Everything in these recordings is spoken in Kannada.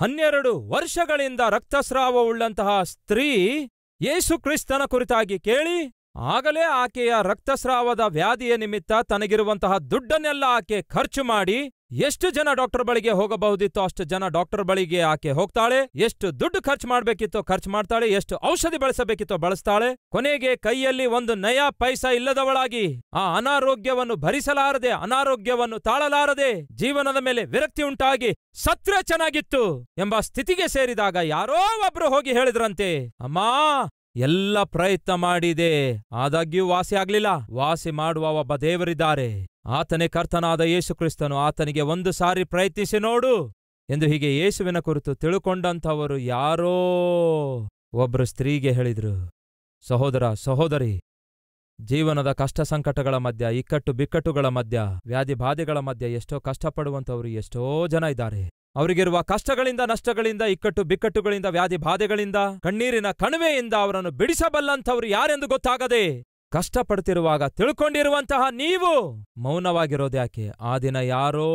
ಹನ್ನೆರಡು ವರ್ಷಗಳಿಂದ ರಕ್ತಸ್ರಾವವುಳ್ಳಂತಹ ಸ್ತ್ರೀ ಯೇಸು ಕ್ರಿಸ್ತನ ಕುರಿತಾಗಿ ಕೇಳಿ ಆಗಲೇ ಆಕೆಯ ರಕ್ತಸ್ರಾವದ ವ್ಯಾಧಿಯ ನಿಮಿತ್ತ ತನಗಿರುವಂತಹ ದುಡ್ಡನ್ನೆಲ್ಲ ಆಕೆ ಖರ್ಚು ಮಾಡಿ ಎಷ್ಟು ಜನ ಡಾಕ್ಟರ್ ಬಳಿಗೆ ಹೋಗಬಹುದಿತ್ತು ಅಷ್ಟು ಜನ ಡಾಕ್ಟರ್ ಬಳಿಗೆ ಆಕೆ ಹೋಗ್ತಾಳೆ ಎಷ್ಟು ದುಡ್ಡು ಖರ್ಚು ಮಾಡ್ಬೇಕಿತ್ತು ಖರ್ಚು ಮಾಡ್ತಾಳೆ ಎಷ್ಟು ಔಷಧಿ ಬಳಸಬೇಕಿತ್ತು ಬಳಸ್ತಾಳೆ ಕೊನೆಗೆ ಕೈಯಲ್ಲಿ ಒಂದು ನಯಾ ಪೈಸ ಇಲ್ಲದವಳಾಗಿ ಆ ಅನಾರೋಗ್ಯವನ್ನು ಭರಿಸಲಾರದೆ ಅನಾರೋಗ್ಯವನ್ನು ತಾಳಲಾರದೆ ಜೀವನದ ಮೇಲೆ ವಿರಕ್ತಿ ಉಂಟಾಗಿ ಸತ್ರ ಚೆನ್ನಾಗಿತ್ತು ಎಂಬ ಸ್ಥಿತಿಗೆ ಸೇರಿದಾಗ ಯಾರೋ ಒಬ್ರು ಹೋಗಿ ಹೇಳಿದ್ರಂತೆ ಅಮ್ಮಾ ಎಲ್ಲ ಪ್ರಯತ್ನ ಮಾಡಿದೆ ಆದಾಗ್ಯೂ ವಾಸಿ ಆಗ್ಲಿಲ್ಲ ವಾಸಿ ಮಾಡುವ ಒಬ್ಬ ದೇವರಿದ್ದಾರೆ ಆತನೇ ಕರ್ತನಾದ ಯೇಸುಕ್ರಿಸ್ತನು ಆತನಿಗೆ ಒಂದು ಸಾರಿ ಪ್ರಯತ್ನಿಸಿ ನೋಡು ಎಂದು ಹೀಗೆ ಯೇಸುವಿನ ಕುರಿತು ತಿಳುಕೊಂಡಂಥವರು ಯಾರೋ ಒಬ್ಬರು ಸ್ತ್ರೀಗೆ ಹೇಳಿದರು ಸಹೋದರ ಸಹೋದರಿ ಜೀವನದ ಕಷ್ಟ ಸಂಕಟಗಳ ಮಧ್ಯ ಇಕ್ಕಟ್ಟು ಬಿಕ್ಕಟ್ಟುಗಳ ಮಧ್ಯ ವ್ಯಾಧಿ ಬಾಧೆಗಳ ಮಧ್ಯ ಎಷ್ಟೋ ಕಷ್ಟಪಡುವಂಥವರು ಎಷ್ಟೋ ಜನ ಇದ್ದಾರೆ ಅವರಿಗಿರುವ ಕಷ್ಟಗಳಿಂದ ನಷ್ಟಗಳಿಂದ ಇಕ್ಕಟ್ಟು ಬಿಕ್ಕಟ್ಟುಗಳಿಂದ ವ್ಯಾಧಿ ಬಾಧೆಗಳಿಂದ ಕಣ್ಣೀರಿನ ಕಣಿವೆಯಿಂದ ಅವರನ್ನು ಬಿಡಿಸಬಲ್ಲಂಥವ್ರು ಯಾರೆಂದು ಗೊತ್ತಾಗದೆ ಕಷ್ಟಪಡ್ತಿರುವಾಗ ತಿಳ್ಕೊಂಡಿರುವಂತಹ ನೀವು ಮೌನವಾಗಿರೋದ್ಯಾಕೆ ಆ ದಿನ ಯಾರೋ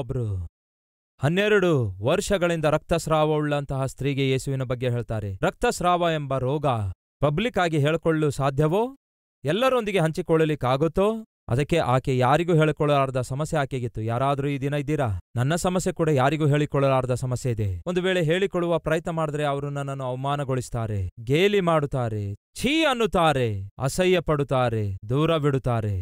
ಒಬ್ರು ಹನ್ನೆರಡು ವರ್ಷಗಳಿಂದ ರಕ್ತಸ್ರಾವ ಸ್ತ್ರೀಗೆ ಯೇಸುವಿನ ಬಗ್ಗೆ ಹೇಳ್ತಾರೆ ರಕ್ತಸ್ರಾವ ಎಂಬ ರೋಗ ಪಬ್ಲಿಕ್ ಆಗಿ ಹೇಳ್ಕೊಳ್ಳಲು ಸಾಧ್ಯವೋ ಎಲ್ಲರೊಂದಿಗೆ ಹಂಚಿಕೊಳ್ಳಲಿಕ್ಕಾಗುತ್ತೋ ಅದಕ್ಕೆ ಆಕೆ ಯಾರಿಗೂ ಹೇಳಿಕೊಳ್ಳಲಾರದ ಸಮಸ್ಯೆ ಆಕೆಗಿತ್ತು ಯಾರಾದರೂ ಈ ದಿನ ಇದ್ದೀರಾ ನನ್ನ ಸಮಸ್ಯೆ ಕೂಡ ಯಾರಿಗೂ ಹೇಳಿಕೊಳ್ಳಲಾರದ ಸಮಸ್ಯೆ ಇದೆ ಒಂದು ವೇಳೆ ಹೇಳಿಕೊಳ್ಳುವ ಪ್ರಯತ್ನ ಮಾಡಿದ್ರೆ ಅವರು ನನ್ನನ್ನು ಅವಮಾನಗೊಳಿಸುತ್ತಾರೆ ಗೇಲಿ ಮಾಡುತ್ತಾರೆ ಛೀ ಅನ್ನುತ್ತಾರೆ ಅಸಹ್ಯ ಪಡುತ್ತಾರೆ ದೂರ ಬಿಡುತ್ತಾರೆ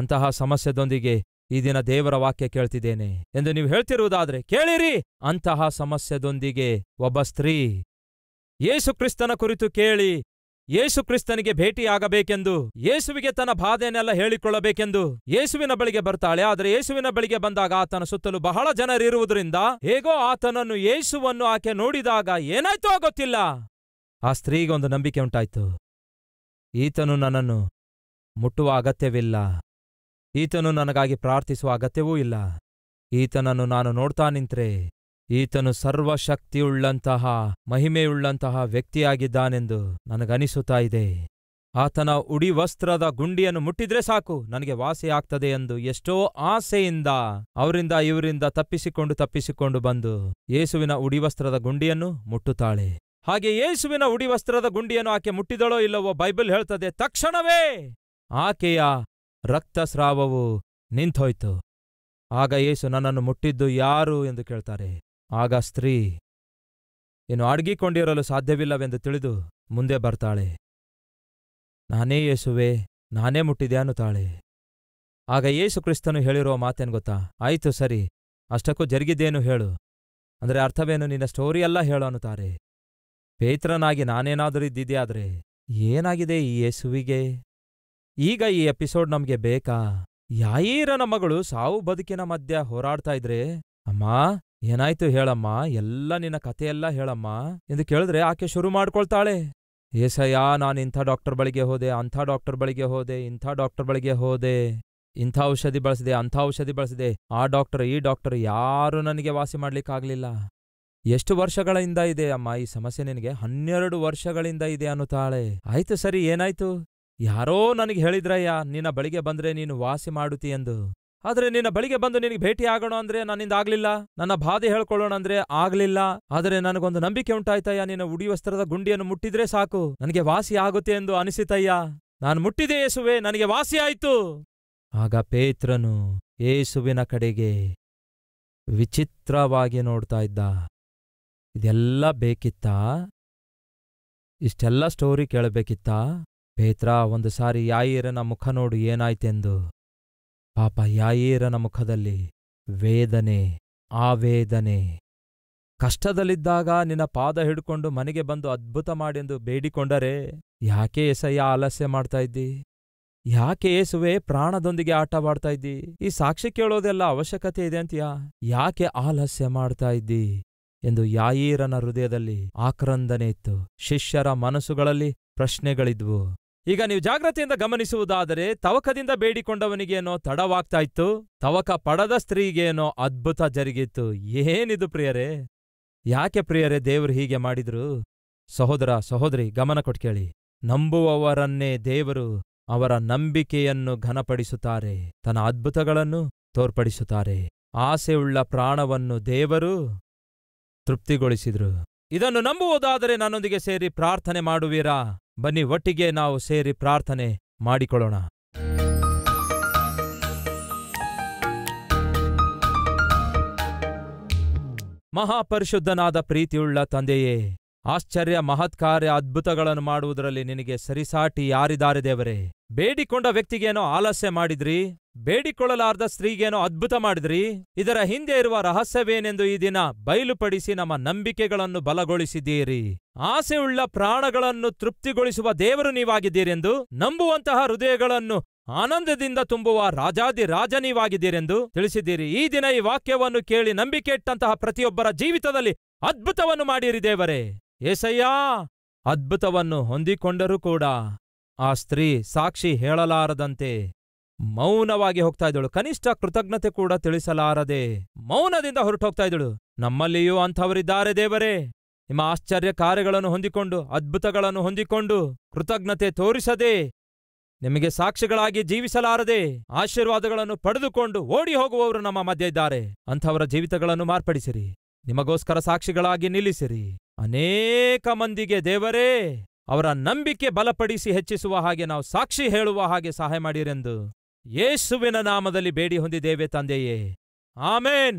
ಅಂತಹ ಸಮಸ್ಯೆದೊಂದಿಗೆ ಈ ದಿನ ದೇವರ ವಾಕ್ಯ ಕೇಳ್ತಿದ್ದೇನೆ ಎಂದು ನೀವು ಹೇಳ್ತಿರುವುದಾದ್ರೆ ಕೇಳಿರಿ ಅಂತಹ ಸಮಸ್ಯೆದೊಂದಿಗೆ ಒಬ್ಬ ಸ್ತ್ರೀ ಯೇಸು ಕ್ರಿಸ್ತನ ಕುರಿತು ಕೇಳಿ ಯೇಸು ಕ್ರಿಸ್ತನಿಗೆ ಭೇಟಿಯಾಗಬೇಕೆಂದು ಯೇಸುವಿಗೆ ತನ್ನ ಬಾಧೆಯನ್ನೆಲ್ಲ ಹೇಳಿಕೊಳ್ಳಬೇಕೆಂದು ಯೇಸುವಿನ ಬಳಿಗೆ ಬರ್ತಾಳೆ ಆದರೆ ಯೇಸುವಿನ ಬಳಿಗೆ ಬಂದಾಗ ಆತನ ಸುತ್ತಲೂ ಬಹಳ ಜನರಿರುವುದರಿಂದ ಹೇಗೋ ಆತನನ್ನು ಯೇಸುವನ್ನು ಆಕೆ ನೋಡಿದಾಗ ಏನಾಯ್ತೋ ಗೊತ್ತಿಲ್ಲ ಆ ಸ್ತ್ರೀಗೆ ಒಂದು ನಂಬಿಕೆ ಉಂಟಾಯ್ತು ಈತನು ನನ್ನನ್ನು ಮುಟ್ಟುವ ಅಗತ್ಯವಿಲ್ಲ ಈತನು ನನಗಾಗಿ ಪ್ರಾರ್ಥಿಸುವ ಅಗತ್ಯವೂ ಇಲ್ಲ ಈತನನ್ನು ನಾನು ನೋಡ್ತಾ ನಿಂತ್ರೆ ಈತನು ಸರ್ವಶಕ್ತಿಯುಳ್ಳಂತಹ ಮಹಿಮೆಯುಳ್ಳಂತಹ ವ್ಯಕ್ತಿಯಾಗಿದ್ದಾನೆಂದು ನನಗನಿಸುತ್ತಾ ಇದೆ ಆತನ ಉಡಿ ವಸ್ತ್ರದ ಗುಂಡಿಯನ್ನು ಮುಟ್ಟಿದ್ರೆ ಸಾಕು ನನಗೆ ವಾಸಿಯಾಗ್ತದೆ ಎಂದು ಎಷ್ಟೋ ಆಸೆಯಿಂದ ಅವರಿಂದ ಇವರಿಂದ ತಪ್ಪಿಸಿಕೊಂಡು ತಪ್ಪಿಸಿಕೊಂಡು ಬಂದು ಯೇಸುವಿನ ಉಡಿವಸ್ತ್ರದ ಗುಂಡಿಯನ್ನು ಮುಟ್ಟುತ್ತಾಳೆ ಹಾಗೆ ಯೇಸುವಿನ ಉಡಿವಸ್ತ್ರದ ಗುಂಡಿಯನ್ನು ಆಕೆ ಮುಟ್ಟಿದಳೋ ಇಲ್ಲವೋ ಬೈಬಲ್ ಹೇಳ್ತದೆ ತಕ್ಷಣವೇ ಆಕೆಯ ರಕ್ತಸ್ರಾವವು ನಿಂತೋಯ್ತು ಆಗ ಯೇಸು ನನ್ನನ್ನು ಮುಟ್ಟಿದ್ದು ಯಾರು ಎಂದು ಕೇಳ್ತಾರೆ ಆಗ ಸ್ತ್ರೀ ಇನ್ನು ಅಡಗಿಕೊಂಡಿರಲು ಸಾಧ್ಯವಿಲ್ಲವೆಂದು ತಿಳಿದು ಮುಂದೆ ಬರ್ತಾಳೆ ನಾನೇ ಯೇಸುವೆ ನಾನೇ ಮುಟ್ಟಿದೆ ಅನ್ನುತ್ತಾಳೆ ಆಗ ಯೇಸು ಕ್ರಿಸ್ತನು ಹೇಳಿರೋ ಮಾತೇನು ಗೊತ್ತಾ ಆಯಿತು ಸರಿ ಅಷ್ಟಕ್ಕೂ ಜರುಗಿದ್ದೇನು ಹೇಳು ಅಂದರೆ ಅರ್ಥವೇನು ನಿನ್ನ ಸ್ಟೋರಿಯೆಲ್ಲ ಹೇಳು ಅನ್ನುತ್ತಾರೆ ಪೇತ್ರನಾಗಿ ನಾನೇನಾದರೂ ಇದ್ದಿದೆಯಾದರೆ ಏನಾಗಿದೆ ಈ ಯೇಸುವಿಗೆ ಈಗ ಈ ಎಪಿಸೋಡ್ ನಮಗೆ ಬೇಕಾ ಯಾಯೀರನ ಮಗಳು ಸಾವು ಬದುಕಿನ ಮಧ್ಯ ಹೋರಾಡ್ತಾ ಇದ್ರೆ ಅಮ್ಮ ಏನಾಯ್ತು ಹೇಳಮ್ಮ ಎಲ್ಲ ನಿನ್ನ ಕಥೆಯೆಲ್ಲ ಹೇಳಮ್ಮ ಎಂದು ಕೇಳಿದ್ರೆ ಆಕೆ ಶುರು ಮಾಡ್ಕೊಳ್ತಾಳೆ ಏಸಯ್ಯ ನಾನು ಇಂಥ ಡಾಕ್ಟರ್ ಬಳಿಗೆ ಹೋದೆ ಅಂಥ ಡಾಕ್ಟರ್ ಬಳಿಗೆ ಹೋದೆ ಇಂಥ ಡಾಕ್ಟರ್ ಬಳಿಗೆ ಹೋದೆ ಇಂಥ ಔಷಧಿ ಬಳಸಿದೆ ಅಂಥ ಔಷಧಿ ಬಳಸಿದೆ ಆ ಡಾಕ್ಟರ್ ಈ ಡಾಕ್ಟರ್ ಯಾರೂ ನನಗೆ ವಾಸಿ ಮಾಡ್ಲಿಕ್ಕಾಗ್ಲಿಲ್ಲ ಎಷ್ಟು ವರ್ಷಗಳಿಂದ ಇದೆ ಅಮ್ಮ ಈ ಸಮಸ್ಯೆ ನಿನಗೆ ಹನ್ನೆರಡು ವರ್ಷಗಳಿಂದ ಇದೆ ಅನ್ನುತ್ತಾಳೆ ಆಯ್ತು ಸರಿ ಏನಾಯ್ತು ಯಾರೋ ನನಗೆ ಹೇಳಿದ್ರಯ್ಯ ನಿನ್ನ ಬಳಿಗೆ ಬಂದ್ರೆ ನೀನು ವಾಸಿ ಮಾಡುತ್ತಿ ಎಂದು ಆದರೆ ನಿನ್ನ ಬಳಿಗೆ ಬಂದು ನಿನಗೆ ಭೇಟಿ ಆಗೋಣ ಅಂದ್ರೆ ನನ್ನಿಂದ ಆಗ್ಲಿಲ್ಲ ನನ್ನ ಬಾಧೆ ಹೇಳ್ಕೊಳ್ಳೋಣ ಅಂದ್ರೆ ಆಗ್ಲಿಲ್ಲ ಆದರೆ ನನಗೊಂದು ನಂಬಿಕೆ ಉಂಟಾಯ್ತಯ್ಯ ನಿನ್ನ ಉಡಿ ವಸ್ತ್ರದ ಗುಂಡಿಯನ್ನು ಮುಟ್ಟಿದ್ರೆ ಸಾಕು ನನಗೆ ವಾಸಿ ಆಗುತ್ತೆ ಎಂದು ಅನಿಸಿತಯ್ಯ ನಾನು ಮುಟ್ಟಿದೆ ಯೇಸುವೆ ನನಗೆ ವಾಸಿ ಆಯಿತು ಆಗ ಪೇತ್ರನು ಏಸುವಿನ ಕಡೆಗೆ ವಿಚಿತ್ರವಾಗಿ ನೋಡ್ತಾ ಇದ್ದ ಇದೆಲ್ಲ ಬೇಕಿತ್ತ ಇಷ್ಟೆಲ್ಲ ಸ್ಟೋರಿ ಕೇಳಬೇಕಿತ್ತ ಪೇತ್ರ ಒಂದು ಸಾರಿ ಯಾಯಿರನ ಮುಖ ನೋಡು ಏನಾಯ್ತೆಂದು ಪಾಪ ಯಾಯೇರನ ಮುಖದಲ್ಲಿ ವೇದನೆ ಆವೇದನೆ ಕಷ್ಟದಲ್ಲಿದ್ದಾಗ ನಿನ್ನ ಪಾದ ಹಿಡ್ಕೊಂಡು ಮನೆಗೆ ಬಂದು ಅದ್ಭುತ ಮಾಡೆಂದು ಬೇಡಿಕೊಂಡರೆ ಯಾಕೆ ಎಸಯ್ಯ ಆಲಸ್ಯ ಮಾಡ್ತಾ ಇದ್ದಿ ಯಾಕೆ ಏಸುವೆ ಪ್ರಾಣದೊಂದಿಗೆ ಆಟವಾಡ್ತಾ ಇದ್ದಿ ಈ ಸಾಕ್ಷಿ ಕೇಳೋದೆಲ್ಲ ಅವಶ್ಯಕತೆ ಇದೆ ಅಂತೀಯಾ ಯಾಕೆ ಆಲಸ್ಯ ಮಾಡ್ತಾ ಇದ್ದಿ ಎಂದು ಯಾಯೀರನ ಹೃದಯದಲ್ಲಿ ಆಕ್ರಂದನೆ ಇತ್ತು ಶಿಷ್ಯರ ಮನಸ್ಸುಗಳಲ್ಲಿ ಪ್ರಶ್ನೆಗಳಿದ್ವು ಈಗ ನೀವು ಜಾಗ್ರತೆಯಿಂದ ಗಮನಿಸುವುದಾದರೆ ತವಕದಿಂದ ಬೇಡಿಕೊಂಡವನಿಗೇನೋ ತಡವಾಗ್ತಾ ಇತ್ತು ತವಕ ಪಡದ ಸ್ತ್ರೀಗೇನೋ ಅದ್ಭುತ ಜರುಗಿತ್ತು ಏನಿದು ಪ್ರಿಯರೇ ಯಾಕೆ ಪ್ರಿಯರೇ ದೇವರು ಹೀಗೆ ಮಾಡಿದ್ರು ಸಹೋದರ ಸಹೋದರಿ ಗಮನ ಕೊಟ್ಕೇಳಿ ನಂಬುವವರನ್ನೇ ದೇವರು ಅವರ ನಂಬಿಕೆಯನ್ನು ಘನಪಡಿಸುತ್ತಾರೆ ತನ್ನ ಅದ್ಭುತಗಳನ್ನು ತೋರ್ಪಡಿಸುತ್ತಾರೆ ಆಸೆಯುಳ್ಳ ಪ್ರಾಣವನ್ನು ದೇವರು ತೃಪ್ತಿಗೊಳಿಸಿದ್ರು ಇದನ್ನು ನಂಬುವುದಾದರೆ ನನ್ನೊಂದಿಗೆ ಸೇರಿ ಪ್ರಾರ್ಥನೆ ಮಾಡುವೀರಾ ಬನ್ನಿ ಒಟ್ಟಿಗೆ ನಾವು ಸೇರಿ ಪ್ರಾರ್ಥನೆ ಮಾಡಿಕೊಳ್ಳೋಣ ಮಹಾಪರಿಶುದ್ಧನಾದ ಪ್ರೀತಿಯುಳ್ಳ ತಂದೆಯೇ ಆಶ್ಚರ್ಯ ಮಹತ್ಕಾರ್ಯ ಅದ್ಭುತಗಳನ್ನು ಮಾಡುವುದರಲ್ಲಿ ನಿನಗೆ ಸರಿಸಾಟಿ ಯಾರಿದ್ದಾರೆ ದೇವರೇ ಬೇಡಿಕೊಂಡ ವ್ಯಕ್ತಿಗೇನೋ ಆಲಸ್ಯ ಮಾಡಿದ್ರಿ ಬೇಡಿಕೊಳ್ಳಲಾರ್ದ ಸ್ತ್ರೀಗೇನೋ ಅದ್ಭುತ ಮಾಡಿದ್ರಿ ಇದರ ಹಿಂದೆ ಇರುವ ರಹಸ್ಯವೇನೆಂದು ಈ ದಿನ ಬಯಲುಪಡಿಸಿ ನಮ್ಮ ನಂಬಿಕೆಗಳನ್ನು ಬಲಗೊಳಿಸಿದ್ದೀರಿ ಆಸೆಯುಳ್ಳ ಪ್ರಾಣಗಳನ್ನು ತೃಪ್ತಿಗೊಳಿಸುವ ದೇವರು ನೀವಾಗಿದ್ದೀರೆಂದು ನಂಬುವಂತಹ ಹೃದಯಗಳನ್ನು ಆನಂದದಿಂದ ತುಂಬುವ ರಾಜಾದಿ ರಾಜ ನೀವಾಗಿದ್ದೀರೆಂದು ತಿಳಿಸಿದ್ದೀರಿ ಈ ದಿನ ಈ ವಾಕ್ಯವನ್ನು ಕೇಳಿ ನಂಬಿಕೆ ಇಟ್ಟಂತಹ ಪ್ರತಿಯೊಬ್ಬರ ಜೀವಿತದಲ್ಲಿ ಅದ್ಭುತವನ್ನು ಮಾಡಿರಿ ದೇವರೇ ಏಸಯ್ಯಾ ಅದ್ಭುತವನ್ನು ಹೊಂದಿಕೊಂಡರೂ ಕೂಡ ಆ ಸ್ತ್ರೀ ಸಾಕ್ಷಿ ಹೇಳಲಾರದಂತೆ ಮೌನವಾಗಿ ಹೋಗ್ತಾ ಇದ್ದಳು ಕನಿಷ್ಠ ಕೃತಜ್ಞತೆ ಕೂಡ ತಿಳಿಸಲಾರದೆ ಮೌನದಿಂದ ಹೊರಟು ಹೋಗ್ತಾ ಇದ್ದಳು ನಮ್ಮಲ್ಲಿಯೂ ಅಂಥವರಿದ್ದಾರೆ ದೇವರೇ ನಿಮ್ಮ ಆಶ್ಚರ್ಯ ಕಾರ್ಯಗಳನ್ನು ಹೊಂದಿಕೊಂಡು ಅದ್ಭುತಗಳನ್ನು ಹೊಂದಿಕೊಂಡು ಕೃತಜ್ಞತೆ ತೋರಿಸದೆ ನಿಮಗೆ ಸಾಕ್ಷಿಗಳಾಗಿ ಜೀವಿಸಲಾರದೆ ಆಶೀರ್ವಾದಗಳನ್ನು ಪಡೆದುಕೊಂಡು ಓಡಿ ಹೋಗುವವರು ನಮ್ಮ ಮಧ್ಯೆ ಇದ್ದಾರೆ ಅಂಥವರ ಜೀವಿತಗಳನ್ನು ಮಾರ್ಪಡಿಸಿರಿ ನಿಮಗೋಸ್ಕರ ಸಾಕ್ಷಿಗಳಾಗಿ ನಿಲ್ಲಿಸಿರಿ ಅನೇಕ ಮಂದಿಗೆ ದೇವರೇ ಅವರ ನಂಬಿಕೆ ಬಲಪಡಿಸಿ ಹೆಚ್ಚಿಸುವ ಹಾಗೆ ನಾವು ಸಾಕ್ಷಿ ಹೇಳುವ ಹಾಗೆ ಸಹಾಯ ಮಾಡಿರೆಂದು ಯೇಸುವಿನ ನಾಮದಲ್ಲಿ ಬೇಡಿ ಹೊಂದಿದ್ದೇವೆ ತಂದೆಯೇ ಆಮೇನ್